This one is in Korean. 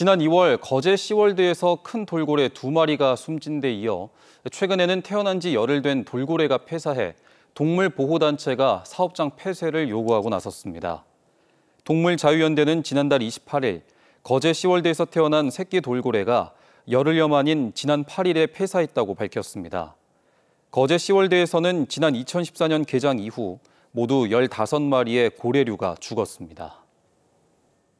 지난 2월 거제 시월드에서 큰 돌고래 두 마리가 숨진 데 이어 최근에는 태어난 지 열흘 된 돌고래가 폐사해 동물 보호단체가 사업장 폐쇄를 요구하고 나섰습니다. 동물자유연대는 지난달 28일 거제 시월드에서 태어난 새끼 돌고래가 열흘여 만인 지난 8일에 폐사했다고 밝혔습니다. 거제 시월드에서는 지난 2014년 개장 이후 모두 15마리의 고래류가 죽었습니다.